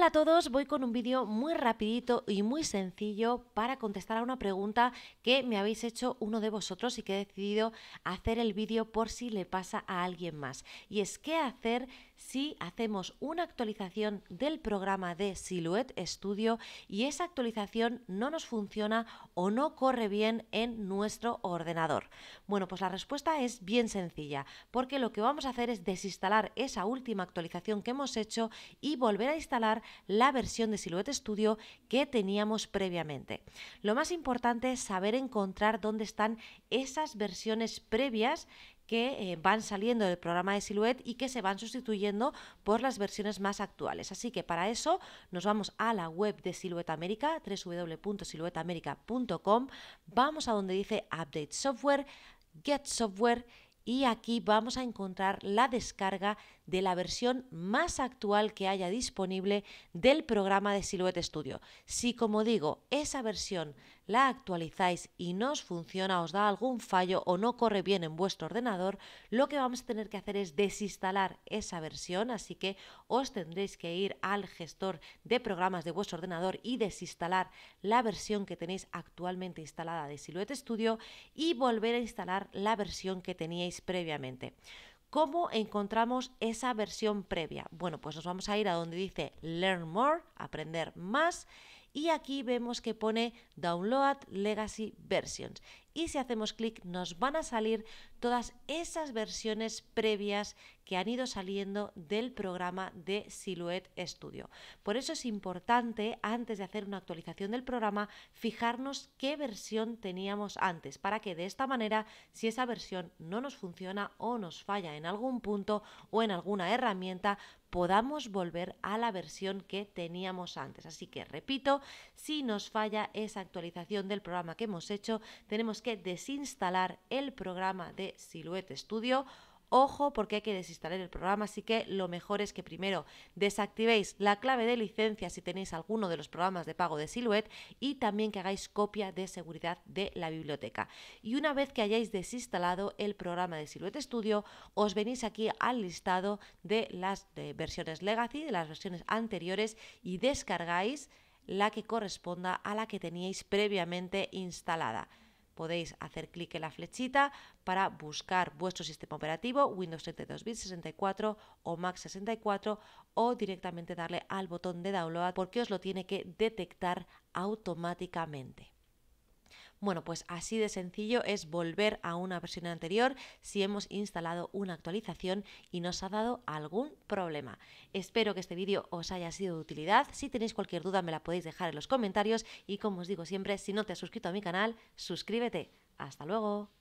hola a todos, voy con un vídeo muy rapidito y muy sencillo para contestar a una pregunta que me habéis hecho uno de vosotros y que he decidido hacer el vídeo por si le pasa a alguien más. Y es qué hacer si hacemos una actualización del programa de Silhouette Studio y esa actualización no nos funciona o no corre bien en nuestro ordenador. Bueno, pues la respuesta es bien sencilla, porque lo que vamos a hacer es desinstalar esa última actualización que hemos hecho y volver a instalar la versión de Silhouette Studio que teníamos previamente. Lo más importante es saber encontrar dónde están esas versiones previas que eh, van saliendo del programa de Silhouette y que se van sustituyendo por las versiones más actuales. Así que para eso nos vamos a la web de Silhouette América, www.silhouetteamerica.com, vamos a donde dice Update Software, Get Software y aquí vamos a encontrar la descarga de la versión más actual que haya disponible del programa de Silhouette Studio. Si, como digo, esa versión la actualizáis y no os funciona, os da algún fallo o no corre bien en vuestro ordenador, lo que vamos a tener que hacer es desinstalar esa versión, así que os tendréis que ir al gestor de programas de vuestro ordenador y desinstalar la versión que tenéis actualmente instalada de Silhouette Studio y volver a instalar la versión que teníais previamente. ¿Cómo encontramos esa versión previa? Bueno, pues nos vamos a ir a donde dice Learn More, aprender más, y aquí vemos que pone Download Legacy Versions y si hacemos clic nos van a salir todas esas versiones previas que han ido saliendo del programa de Silhouette Studio. Por eso es importante, antes de hacer una actualización del programa, fijarnos qué versión teníamos antes, para que de esta manera, si esa versión no nos funciona o nos falla en algún punto o en alguna herramienta, podamos volver a la versión que teníamos antes. Así que repito, si nos falla esa actualización del programa que hemos hecho, tenemos que desinstalar el programa de Silhouette Studio Ojo porque hay que desinstalar el programa, así que lo mejor es que primero desactivéis la clave de licencia si tenéis alguno de los programas de pago de Silhouette y también que hagáis copia de seguridad de la biblioteca. Y una vez que hayáis desinstalado el programa de Silhouette Studio, os venís aquí al listado de las versiones legacy, de las versiones anteriores y descargáis la que corresponda a la que teníais previamente instalada podéis hacer clic en la flechita para buscar vuestro sistema operativo Windows 32 bit 64 o Mac 64 o directamente darle al botón de download porque os lo tiene que detectar automáticamente. Bueno, pues así de sencillo es volver a una versión anterior si hemos instalado una actualización y nos ha dado algún problema. Espero que este vídeo os haya sido de utilidad. Si tenéis cualquier duda me la podéis dejar en los comentarios y como os digo siempre, si no te has suscrito a mi canal, suscríbete. Hasta luego.